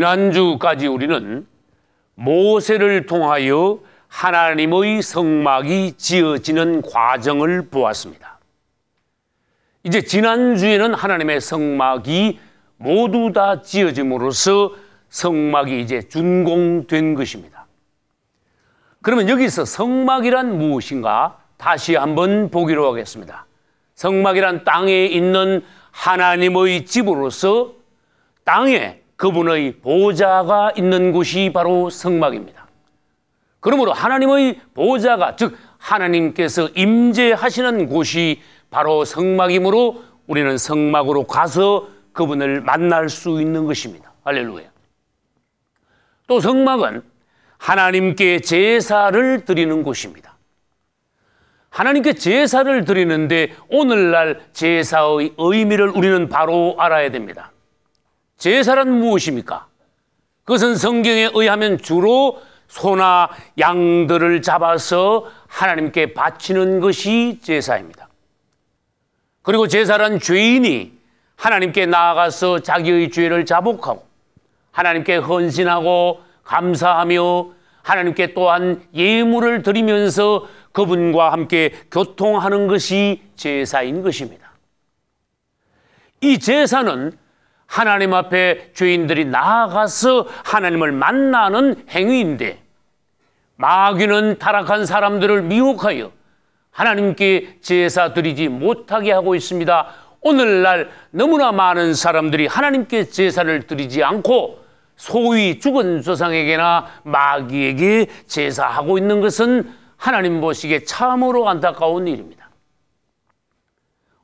지난주까지 우리는 모세를 통하여 하나님의 성막이 지어지는 과정을 보았습니다. 이제 지난주에는 하나님의 성막이 모두 다 지어짐으로써 성막이 이제 준공된 것입니다. 그러면 여기서 성막이란 무엇인가 다시 한번 보기로 하겠습니다. 성막이란 땅에 있는 하나님의 집으로서 땅에 그분의 보좌가 있는 곳이 바로 성막입니다. 그러므로 하나님의 보좌가 즉 하나님께서 임재하시는 곳이 바로 성막이므로 우리는 성막으로 가서 그분을 만날 수 있는 것입니다. 할렐루야. 또 성막은 하나님께 제사를 드리는 곳입니다. 하나님께 제사를 드리는데 오늘날 제사의 의미를 우리는 바로 알아야 됩니다. 제사란 무엇입니까? 그것은 성경에 의하면 주로 소나 양들을 잡아서 하나님께 바치는 것이 제사입니다. 그리고 제사란 죄인이 하나님께 나아가서 자기의 죄를 자복하고 하나님께 헌신하고 감사하며 하나님께 또한 예물을 드리면서 그분과 함께 교통하는 것이 제사인 것입니다. 이 제사는 하나님 앞에 죄인들이 나아가서 하나님을 만나는 행위인데 마귀는 타락한 사람들을 미혹하여 하나님께 제사 드리지 못하게 하고 있습니다. 오늘날 너무나 많은 사람들이 하나님께 제사를 드리지 않고 소위 죽은 조상에게나 마귀에게 제사하고 있는 것은 하나님 보시기에 참으로 안타까운 일입니다.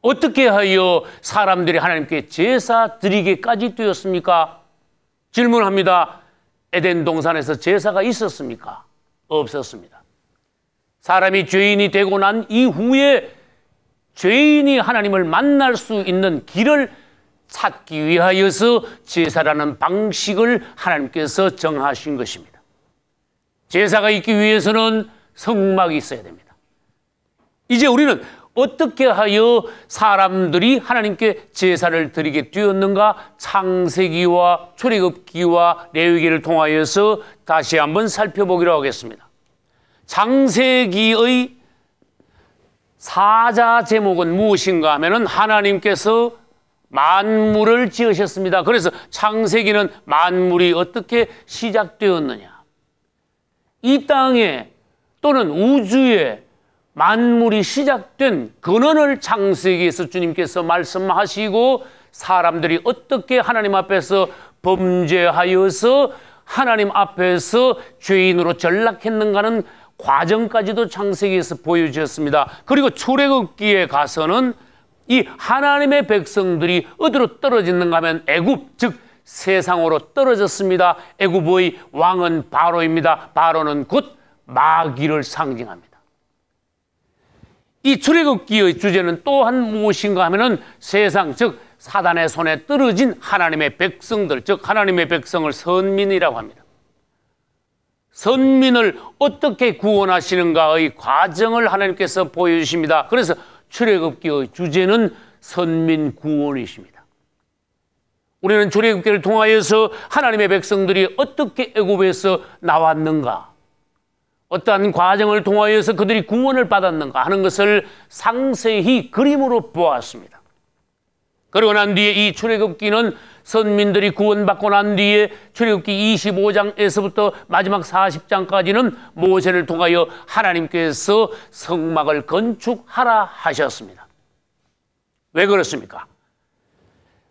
어떻게 하여 사람들이 하나님께 제사 드리기까지 되었습니까? 질문합니다. 에덴 동산에서 제사가 있었습니까? 없었습니다. 사람이 죄인이 되고 난 이후에 죄인이 하나님을 만날 수 있는 길을 찾기 위하여서 제사라는 방식을 하나님께서 정하신 것입니다. 제사가 있기 위해서는 성막이 있어야 됩니다. 이제 우리는 어떻게 하여 사람들이 하나님께 제사를 드리게 되었는가 창세기와 출애굽기와 레위기를 통하여서 다시 한번 살펴보기로 하겠습니다. 창세기의 사자 제목은 무엇인가 하면은 하나님께서 만물을 지으셨습니다. 그래서 창세기는 만물이 어떻게 시작되었느냐. 이 땅에 또는 우주에 만물이 시작된 근원을 창세기에서 주님께서 말씀하시고 사람들이 어떻게 하나님 앞에서 범죄하여서 하나님 앞에서 죄인으로 전락했는가는 과정까지도 창세기에서 보여주셨습니다. 그리고 출애굽기에 가서는 이 하나님의 백성들이 어디로 떨어지는가 하면 애굽 즉 세상으로 떨어졌습니다. 애굽의 왕은 바로입니다. 바로는 곧 마귀를 상징합니다. 이 출애굽기의 주제는 또한 무엇인가 하면은 세상 즉 사단의 손에 떨어진 하나님의 백성들 즉 하나님의 백성을 선민이라고 합니다. 선민을 어떻게 구원하시는가의 과정을 하나님께서 보여주십니다. 그래서 출애굽기의 주제는 선민 구원이십니다. 우리는 출애굽기를 통하여서 하나님의 백성들이 어떻게 애굽에서 나왔는가 어떠한 과정을 통하여서 그들이 구원을 받았는가 하는 것을 상세히 그림으로 보았습니다. 그리고 난 뒤에 이 출애굽기는 선민들이 구원받고 난 뒤에 출애굽기 25장에서부터 마지막 40장까지는 모세를 통하여 하나님께서 성막을 건축하라 하셨습니다. 왜 그렇습니까?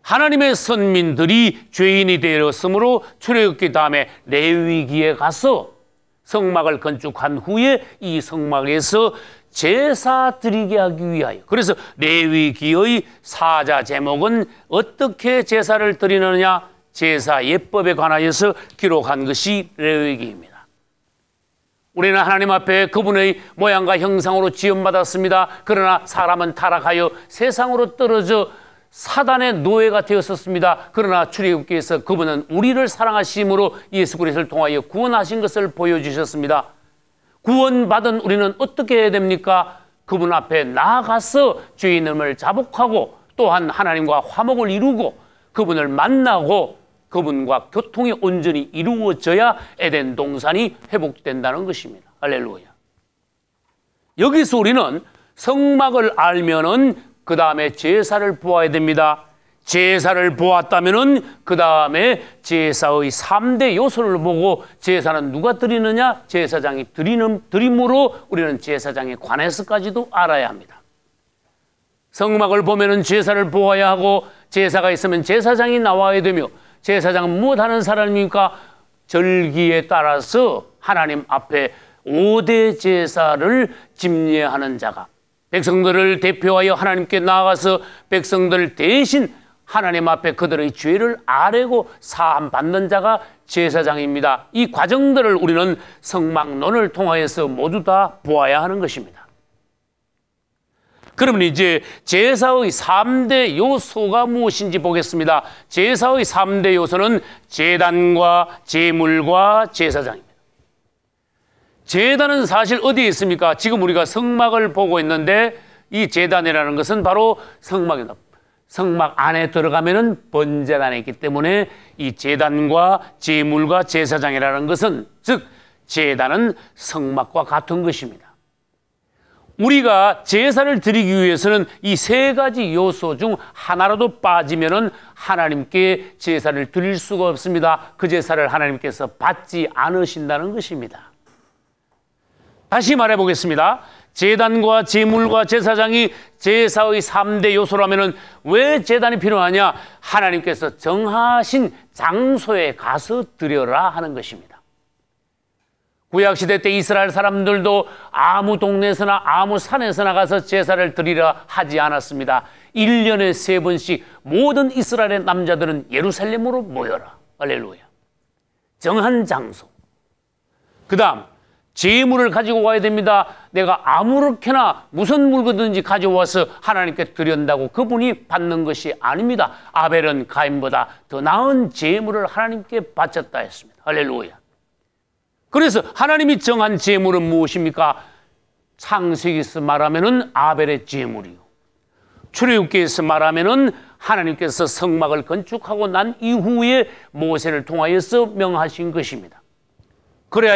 하나님의 선민들이 죄인이 되었으므로 출애굽기 다음에 레위기에 가서 성막을 건축한 후에 이 성막에서 제사 드리게 하기 위하여 그래서 레위기의 사자 제목은 어떻게 제사를 드리느냐 제사 예법에 관하여서 기록한 것이 레위기입니다 우리는 하나님 앞에 그분의 모양과 형상으로 지음받았습니다 그러나 사람은 타락하여 세상으로 떨어져 사단의 노예가 되었었습니다. 그러나 출애굽기에서 그분은 우리를 사랑하심으로 예수 그리스도를 통하여 구원하신 것을 보여주셨습니다. 구원받은 우리는 어떻게 해야 됩니까? 그분 앞에 나아가서 주인음을 자복하고 또한 하나님과 화목을 이루고 그분을 만나고 그분과 교통이 온전히 이루어져야 에덴 동산이 회복된다는 것입니다. 할렐루야. 여기서 우리는 성막을 알면은 그 다음에 제사를 보아야 됩니다. 제사를 보았다면은 그 다음에 제사의 삼대 요소를 보고 제사는 누가 드리느냐 제사장이 드리는 드림으로 우리는 제사장에 관해서까지도 알아야 합니다. 성막을 보면은 제사를 보아야 하고 제사가 있으면 제사장이 나와야 되며 제사장은 무엇 하는 사람입니까? 절기에 따라서 하나님 앞에 오대 제사를 집례하는 자가 백성들을 대표하여 하나님께 나아가서 백성들 대신 하나님 앞에 그들의 죄를 아뢰고 사함 받는 자가 제사장입니다. 이 과정들을 우리는 성막론을 통하여서 모두 다 보아야 하는 것입니다. 그러면 이제 제사의 3대 요소가 무엇인지 보겠습니다. 제사의 3대 요소는 재단과 제물과 제사장입니다. 재단은 사실 어디에 있습니까? 지금 우리가 성막을 보고 있는데 이 재단이라는 것은 바로 성막이다. 성막 안에 들어가면은 번제단이 있기 때문에 이 재단과 제물과 제사장이라는 것은 즉 재단은 성막과 같은 것입니다. 우리가 제사를 드리기 위해서는 이 세 가지 요소 중 하나라도 빠지면은 하나님께 제사를 드릴 수가 없습니다. 그 제사를 하나님께서 받지 않으신다는 것입니다. 다시 말해 보겠습니다. 재단과 제물과 제사장이 제사의 3대 요소라면 왜 재단이 필요하냐? 하나님께서 정하신 장소에 가서 드려라 하는 것입니다. 구약시대 때 이스라엘 사람들도 아무 동네에서나 아무 산에서나 가서 제사를 드리라 하지 않았습니다. 1년에 세 번씩 모든 이스라엘의 남자들은 예루살렘으로 모여라. 할렐루야. 정한 장소. 그 다음 재물을 가지고 와야 됩니다. 내가 아무렇게나 무슨 물건든지 가져와서 하나님께 드린다고 그분이 받는 것이 아닙니다. 아벨은 가인보다 더 나은 재물을 하나님께 바쳤다 했습니다. 할렐루야. 그래서 하나님이 정한 재물은 무엇입니까? 창세기에서 말하면은 아벨의 재물이요. 출애굽기에서 말하면은 하나님께서 성막을 건축하고 난 이후에 모세를 통하여서 명하신 것입니다. 그래야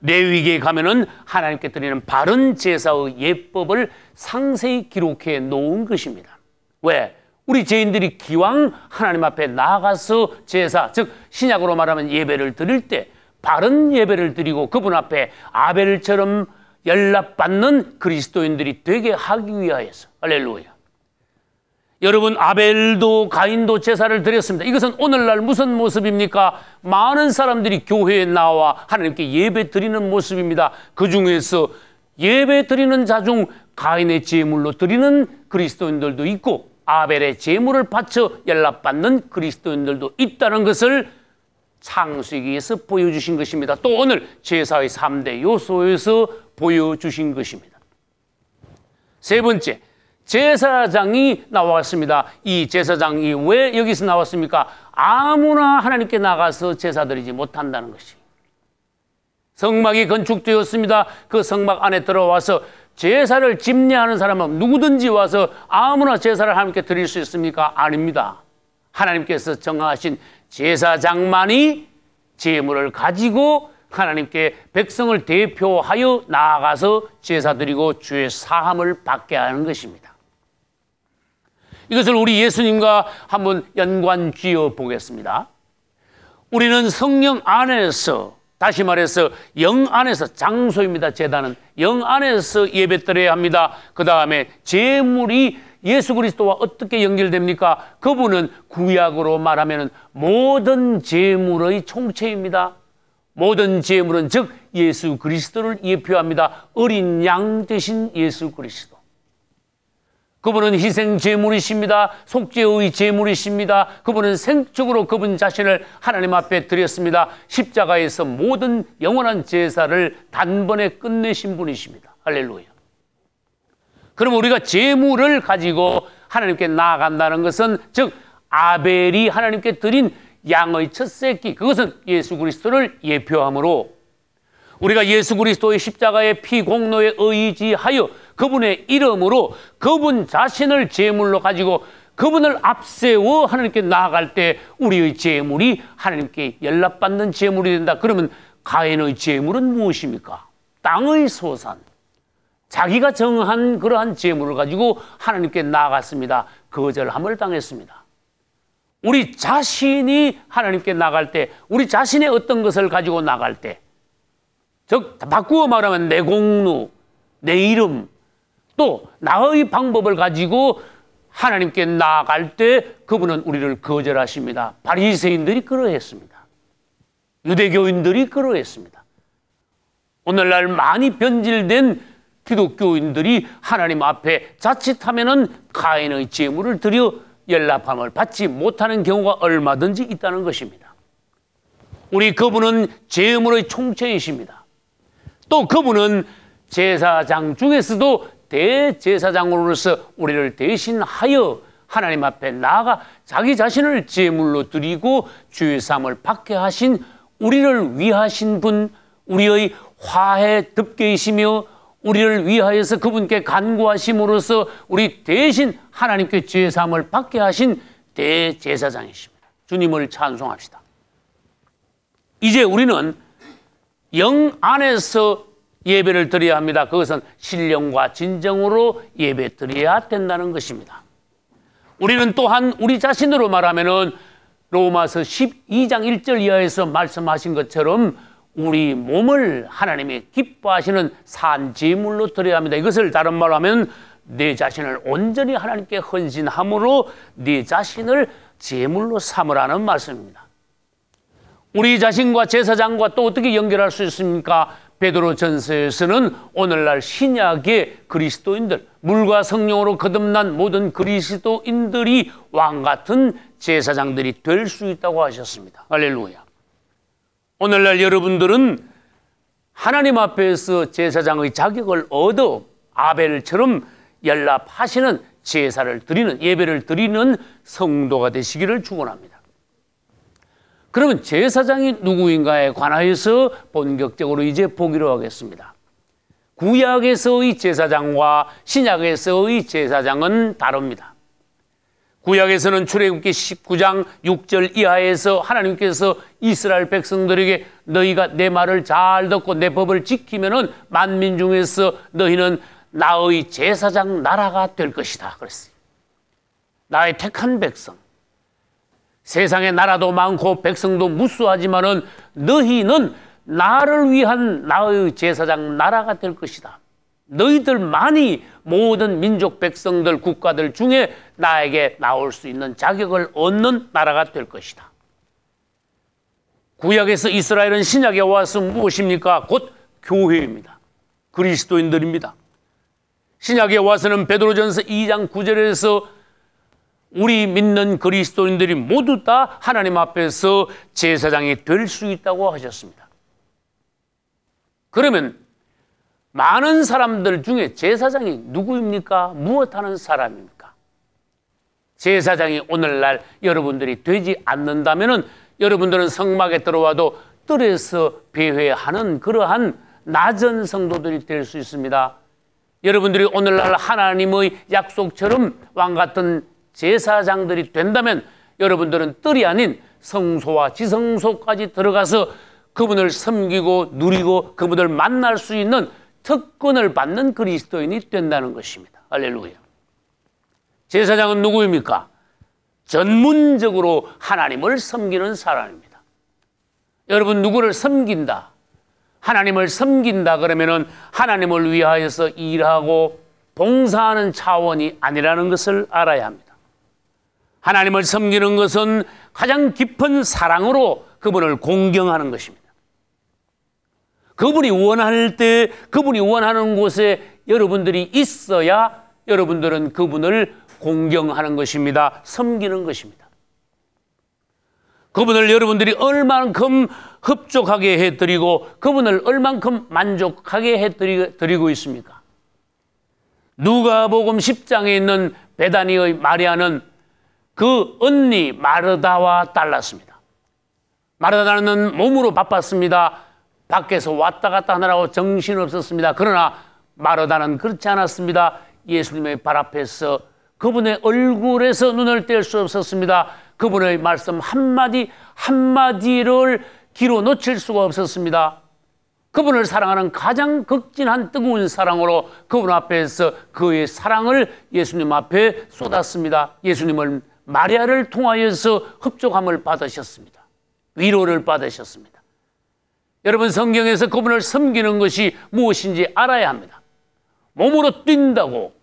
레위기에 가면은 하나님께 드리는 바른 제사의 예법을 상세히 기록해 놓은 것입니다. 왜? 우리 죄인들이 기왕 하나님 앞에 나가서 제사, 즉 신약으로 말하면 예배를 드릴 때 바른 예배를 드리고 그분 앞에 아벨처럼 연락받는 그리스도인들이 되게 하기 위하여서 할렐루야. 여러분 아벨도 가인도 제사를 드렸습니다. 이것은 오늘날 무슨 모습입니까? 많은 사람들이 교회에 나와 하나님께 예배 드리는 모습입니다. 그 중에서 예배 드리는 자 중 가인의 제물로 드리는 그리스도인들도 있고 아벨의 제물을 바쳐 연락받는 그리스도인들도 있다는 것을 창세기에서 보여주신 것입니다. 또 오늘 제사의 3대 요소에서 보여주신 것입니다. 세 번째, 제사장이 나왔습니다. 이 제사장이 왜 여기서 나왔습니까? 아무나 하나님께 나가서 제사드리지 못한다는 것이. 성막이 건축되었습니다. 그 성막 안에 들어와서 제사를 집례하는 사람은 누구든지 와서 아무나 제사를 하나님께 드릴 수 있습니까? 아닙니다. 하나님께서 정하신 제사장만이 제물을 가지고 하나님께 백성을 대표하여 나아가서 제사드리고 주의 사함을 받게 하는 것입니다. 이것을 우리 예수님과 한번 연관 지어 보겠습니다. 우리는 성령 안에서 다시 말해서 영 안에서 장소입니다. 재단은 영 안에서 예배드려야 합니다. 그 다음에 제물이 예수 그리스도와 어떻게 연결됩니까? 그분은 구약으로 말하면 모든 제물의 총체입니다. 모든 제물은 즉 예수 그리스도를 예표합니다. 어린 양 대신 예수 그리스도. 그분은 희생 제물이십니다. 속죄의 제물이십니다. 그분은 생축으로 그분 자신을 하나님 앞에 드렸습니다. 십자가에서 모든 영원한 제사를 단번에 끝내신 분이십니다. 할렐루야. 그럼 우리가 제물을 가지고 하나님께 나아간다는 것은 즉 아벨이 하나님께 드린 양의 첫 새끼 그것은 예수 그리스도를 예표함으로 우리가 예수 그리스도의 십자가의 피 공로에 의지하여 그분의 이름으로 그분 자신을 제물로 가지고 그분을 앞세워 하나님께 나아갈 때 우리의 제물이 하나님께 연락받는 제물이 된다. 그러면 가인의 제물은 무엇입니까? 땅의 소산. 자기가 정한 그러한 제물을 가지고 하나님께 나아갔습니다. 거절함을 당했습니다. 우리 자신이 하나님께 나갈 때, 우리 자신의 어떤 것을 가지고 나갈 때, 즉 바꾸어 말하면 내 공로, 내 이름, 또 나의 방법을 가지고 하나님께 나아갈 때 그분은 우리를 거절하십니다. 바리새인들이 그러했습니다. 유대교인들이 그러했습니다. 오늘날 많이 변질된 기독교인들이 하나님 앞에 자칫하면은 가인의 제물을 드려 연락함을 받지 못하는 경우가 얼마든지 있다는 것입니다. 우리 그분은 제물의 총체이십니다. 또 그분은 제사장 중에서도 대제사장으로서 우리를 대신하여 하나님 앞에 나아가 자기 자신을 제물로 드리고 주의 삶을 받게 하신 우리를 위하신 분, 우리의 화해 덮개이시며 우리를 위하여서 그분께 간구하심으로써 우리 대신 하나님께 죄 사함을 받게 하신 대제사장이십니다. 주님을 찬송합시다. 이제 우리는 영 안에서 예배를 드려야 합니다. 그것은 신령과 진정으로 예배 드려야 된다는 것입니다. 우리는 또한 우리 자신으로 말하면은 로마서 12장 1절 이하에서 말씀하신 것처럼 우리 몸을 하나님의 기뻐하시는 산지물로 드려야 합니다. 이것을 다른 말로 하면 네 자신을 온전히 하나님께 헌신함으로 네 자신을 제물로 삼으라는 말씀입니다. 우리 자신과 제사장과 또 어떻게 연결할 수 있습니까? 베드로 전서에서는 오늘날 신약의 그리스도인들, 물과 성령으로 거듭난 모든 그리스도인들이 왕 같은 제사장들이 될 수 있다고 하셨습니다. 할렐루야. 오늘날 여러분들은 하나님 앞에서 제사장의 자격을 얻어 아벨처럼 연락하시는 제사를 드리는 예배를 드리는 성도가 되시기를 축원합니다. 그러면 제사장이 누구인가에 관하여서 본격적으로 이제 보기로 하겠습니다. 구약에서의 제사장과 신약에서의 제사장은 다릅니다. 구약에서는 출애굽기 19장 6절 이하에서 하나님께서 이스라엘 백성들에게 너희가 내 말을 잘 듣고 내 법을 지키면은 만민 중에서 너희는 나의 제사장 나라가 될 것이다 그랬어요. 나의 택한 백성. 세상에 나라도 많고 백성도 무수하지만은 너희는 나를 위한 나의 제사장 나라가 될 것이다. 너희들만이 모든 민족 백성들 국가들 중에 나에게 나올 수 있는 자격을 얻는 나라가 될 것이다. 구약에서 이스라엘은 신약에 와서 무엇입니까? 곧 교회입니다. 그리스도인들입니다. 신약에 와서는 베드로전서 2장 9절에서 우리 믿는 그리스도인들이 모두 다 하나님 앞에서 제사장이 될 수 있다고 하셨습니다. 그러면 많은 사람들 중에 제사장이 누구입니까? 무엇하는 사람입니까? 제사장이 오늘날 여러분들이 되지 않는다면 여러분들은 성막에 들어와도 뜰에서 배회하는 그러한 낮은 성도들이 될 수 있습니다. 여러분들이 오늘날 하나님의 약속처럼 왕 같은 제사장들이 된다면 여러분들은 뜰이 아닌 성소와 지성소까지 들어가서 그분을 섬기고 누리고 그분을 만날 수 있는 특권을 받는 그리스도인이 된다는 것입니다. 할렐루야. 제사장은 누구입니까? 전문적으로 하나님을 섬기는 사람입니다. 여러분 누구를 섬긴다? 하나님을 섬긴다 그러면은 하나님을 위하여서 일하고 봉사하는 차원이 아니라는 것을 알아야 합니다. 하나님을 섬기는 것은 가장 깊은 사랑으로 그분을 공경하는 것입니다. 그분이 원할 때 그분이 원하는 곳에 여러분들이 있어야 여러분들은 그분을 공경하는 것입니다. 섬기는 것입니다. 그분을 여러분들이 얼만큼 흡족하게 해드리고 그분을 얼만큼 만족하게 해드리고 있습니까? 누가복음 10장에 있는 베다니의 마리아는 그 언니 마르다와 달랐습니다. 마르다는 몸으로 바빴습니다. 밖에서 왔다 갔다 하느라고 정신없었습니다. 그러나 마르다는 그렇지 않았습니다. 예수님의 발 앞에서 그분의 얼굴에서 눈을 뗄 수 없었습니다. 그분의 말씀 한마디 한마디를 귀로 놓칠 수가 없었습니다. 그분을 사랑하는 가장 극진한 뜨거운 사랑으로 그분 앞에서 그의 사랑을 예수님 앞에 쏟았습니다. 예수님을 마리아를 통하여서 흡족함을 받으셨습니다. 위로를 받으셨습니다. 여러분 성경에서 그분을 섬기는 것이 무엇인지 알아야 합니다. 몸으로 뛴다고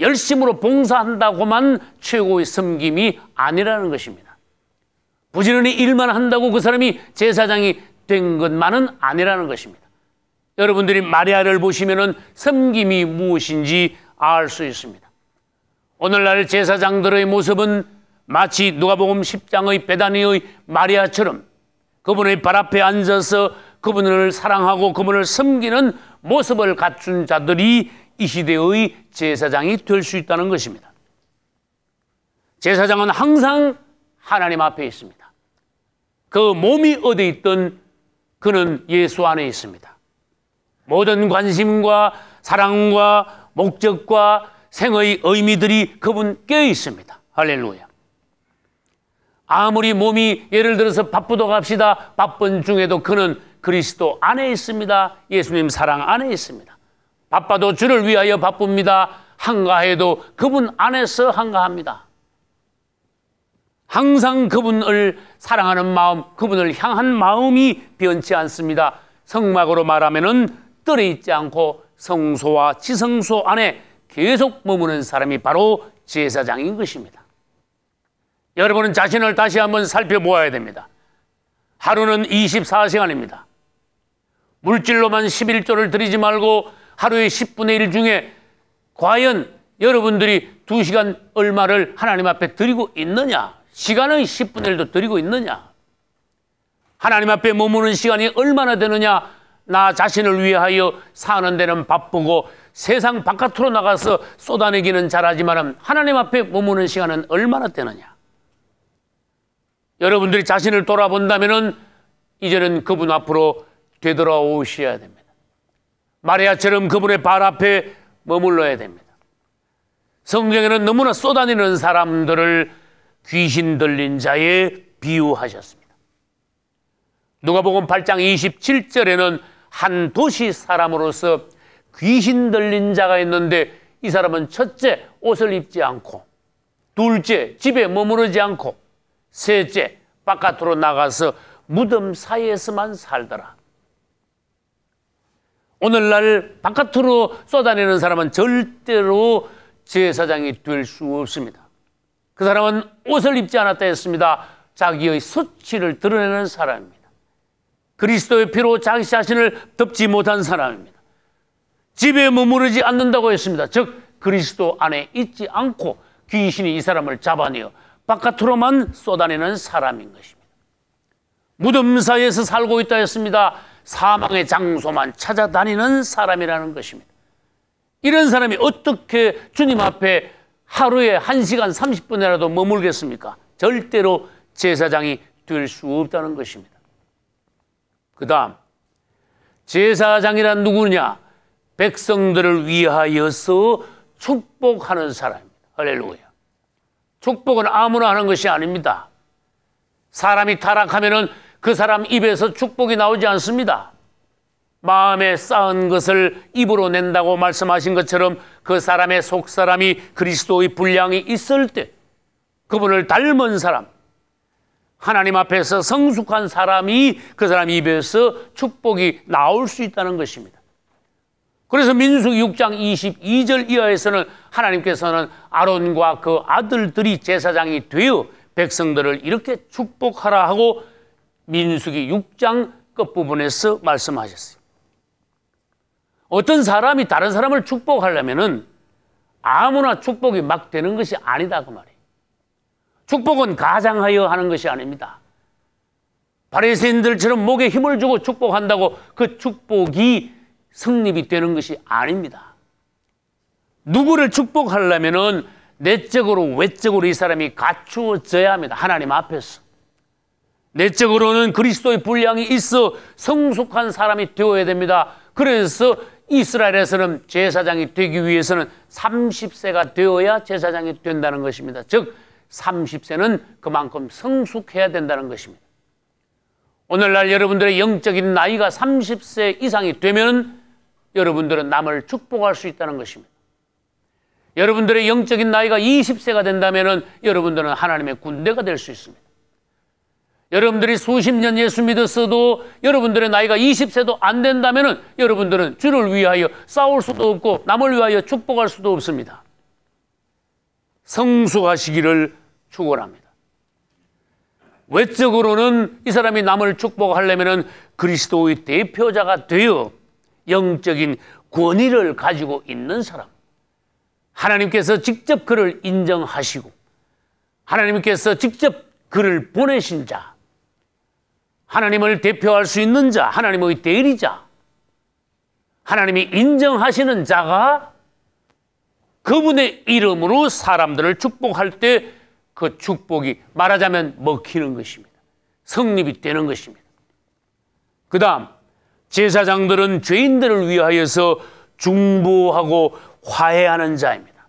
열심으로 봉사한다고만 최고의 섬김이 아니라는 것입니다. 부지런히 일만 한다고 그 사람이 제사장이 된 것만은 아니라는 것입니다. 여러분들이 마리아를 보시면은 섬김이 무엇인지 알 수 있습니다. 오늘날 제사장들의 모습은 마치 누가복음 10장의 베다니의 마리아처럼 그분의 발 앞에 앉아서 그분을 사랑하고 그분을 섬기는 모습을 갖춘 자들이 이 시대의 제사장이 될 수 있다는 것입니다. 제사장은 항상 하나님 앞에 있습니다. 그 몸이 어디 있든 그는 예수 안에 있습니다. 모든 관심과 사랑과 목적과 생의 의미들이 그분께 있습니다. 할렐루야. 아무리 몸이 예를 들어서 바쁘다고 합시다. 바쁜 중에도 그는 그리스도 안에 있습니다. 예수님 사랑 안에 있습니다. 바빠도 주를 위하여 바쁩니다. 한가해도 그분 안에서 한가합니다. 항상 그분을 사랑하는 마음, 그분을 향한 마음이 변치 않습니다. 성막으로 말하면은 떨어 있지 않고 성소와 지성소 안에 계속 머무는 사람이 바로 제사장인 것입니다. 여러분은 자신을 다시 한번 살펴보아야 됩니다. 하루는 24시간입니다. 물질로만 11조를 들이지 말고 하루의 10분의 1 중에 과연 여러분들이 2시간 얼마를 하나님 앞에 드리고 있느냐? 시간은 10분의 1도 드리고 있느냐? 하나님 앞에 머무는 시간이 얼마나 되느냐? 나 자신을 위하여 사는 데는 바쁘고 세상 바깥으로 나가서 쏟아내기는 잘하지만 하나님 앞에 머무는 시간은 얼마나 되느냐? 여러분들이 자신을 돌아본다면 이제는 그분 앞으로 되돌아오셔야 됩니다. 마리아처럼 그분의 발 앞에 머물러야 됩니다. 성경에는 너무나 쏟아내는 사람들을 귀신 들린 자에 비유하셨습니다. 누가복음 8장 27절에는 한 도시 사람으로서 귀신 들린 자가 있는데 이 사람은 첫째 옷을 입지 않고 둘째 집에 머무르지 않고 셋째, 바깥으로 나가서 무덤 사이에서만 살더라. 오늘날 바깥으로 쏟아내는 사람은 절대로 제사장이 될 수 없습니다. 그 사람은 옷을 입지 않았다 했습니다. 자기의 수치를 드러내는 사람입니다. 그리스도의 피로 자기 자신을 덮지 못한 사람입니다. 집에 머무르지 않는다고 했습니다. 즉 그리스도 안에 있지 않고 귀신이 이 사람을 잡아내어 바깥으로만 쏟아내는 사람인 것입니다. 무덤 사이에서 살고 있다 했습니다. 사망의 장소만 찾아다니는 사람이라는 것입니다. 이런 사람이 어떻게 주님 앞에 하루에 1시간 30분이라도 머물겠습니까? 절대로 제사장이 될 수 없다는 것입니다. 그 다음, 제사장이란 누구냐? 백성들을 위하여서 축복하는 사람입니다. 할렐루야. 축복은 아무나 하는 것이 아닙니다. 사람이 타락하면은 그 사람 입에서 축복이 나오지 않습니다. 마음에 쌓은 것을 입으로 낸다고 말씀하신 것처럼 그 사람의 속 사람이 그리스도의 분량이 있을 때 그분을 닮은 사람, 하나님 앞에서 성숙한 사람이 그 사람 입에서 축복이 나올 수 있다는 것입니다. 그래서 민수기 6장 22절 이하에서는 하나님께서는 아론과 그 아들들이 제사장이 되어 백성들을 이렇게 축복하라 하고 민수기 6장 끝부분에서 말씀하셨어요. 어떤 사람이 다른 사람을 축복하려면은 아무나 축복이 막 되는 것이 아니다 그 말이에요. 축복은 가장하여 하는 것이 아닙니다. 바리새인들처럼 목에 힘을 주고 축복한다고 그 축복이 성립이 되는 것이 아닙니다. 누구를 축복하려면 내적으로 외적으로 이 사람이 갖추어져야 합니다. 하나님 앞에서. 내적으로는 그리스도의 분량이 있어 성숙한 사람이 되어야 됩니다. 그래서 이스라엘에서는 제사장이 되기 위해서는 30세가 되어야 제사장이 된다는 것입니다. 즉 30세는 그만큼 성숙해야 된다는 것입니다. 오늘날 여러분들의 영적인 나이가 30세 이상이 되면 여러분들은 남을 축복할 수 있다는 것입니다. 여러분들의 영적인 나이가 20세가 된다면 여러분들은 하나님의 군대가 될 수 있습니다. 여러분들이 수십 년 예수 믿었어도 여러분들의 나이가 20세도 안 된다면 여러분들은 주를 위하여 싸울 수도 없고 남을 위하여 축복할 수도 없습니다. 성숙하시기를 축원합니다. 외적으로는 이 사람이 남을 축복하려면 그리스도의 대표자가 되어 영적인 권위를 가지고 있는 사람. 하나님께서 직접 그를 인정하시고 하나님께서 직접 그를 보내신 자. 하나님을 대표할 수 있는 자, 하나님의 대리자. 하나님이 인정하시는 자가 그분의 이름으로 사람들을 축복할 때 그 축복이 말하자면 먹히는 것입니다. 성립이 되는 것입니다. 그 다음, 제사장들은 죄인들을 위하여서 중보하고 화해하는 자입니다.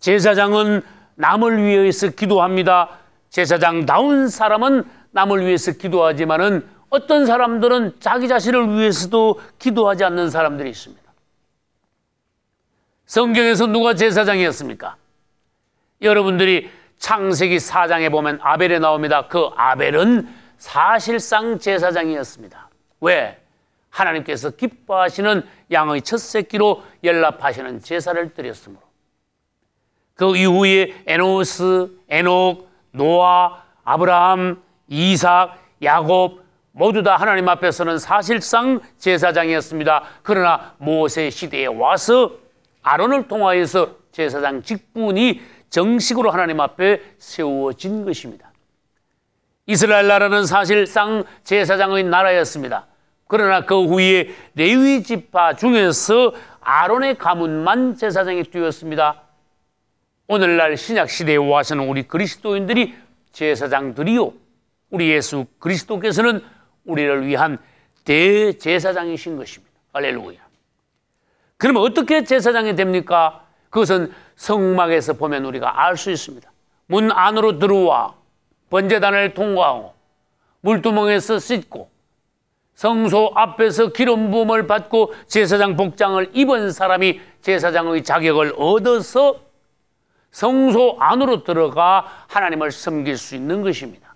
제사장은 남을 위해서 기도합니다. 제사장다운 사람은 남을 위해서 기도하지만은 어떤 사람들은 자기 자신을 위해서도 기도하지 않는 사람들이 있습니다. 성경에서 누가 제사장이었습니까? 여러분들이 창세기 4장에 보면 아벨에 나옵니다. 그 아벨은 사실상 제사장이었습니다. 왜? 하나님께서 기뻐하시는 양의 첫 새끼로 연락하시는 제사를 드렸으므로. 그 이후에 에노스, 에녹, 노아, 아브라함, 이삭, 야곱 모두 다 하나님 앞에서는 사실상 제사장이었습니다. 그러나 모세 시대에 와서 아론을 통하여서 제사장 직분이 정식으로 하나님 앞에 세워진 것입니다. 이스라엘 나라는 사실상 제사장의 나라였습니다. 그러나 그 후에 레위 지파 중에서 아론의 가문만 제사장이 뛰었습니다. 오늘날 신약 시대에 와서는 우리 그리스도인들이 제사장들이요. 우리 예수 그리스도께서는 우리를 위한 대제사장이신 것입니다. 할렐루야. 그러면 어떻게 제사장이 됩니까? 그것은 성막에서 보면 우리가 알 수 있습니다. 문 안으로 들어와 번제단을 통과하고 물두멍에서 씻고 성소 앞에서 기름 부음을 받고 제사장 복장을 입은 사람이 제사장의 자격을 얻어서 성소 안으로 들어가 하나님을 섬길 수 있는 것입니다.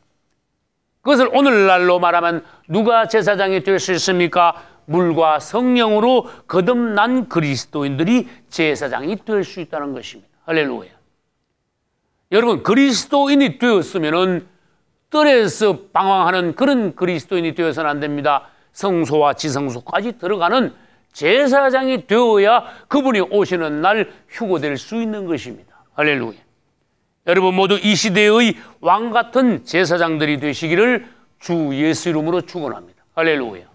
그것을 오늘날로 말하면 누가 제사장이 될 수 있습니까? 물과 성령으로 거듭난 그리스도인들이 제사장이 될 수 있다는 것입니다. 할렐루야. 여러분 그리스도인이 되었으면 뜰에서 방황하는 그런 그리스도인이 되어서는 안 됩니다. 성소와 지성소까지 들어가는 제사장이 되어야 그분이 오시는 날 휴거될 수 있는 것입니다. 할렐루야. 여러분 모두 이 시대의 왕 같은 제사장들이 되시기를 주 예수 이름으로 축원합니다. 할렐루야.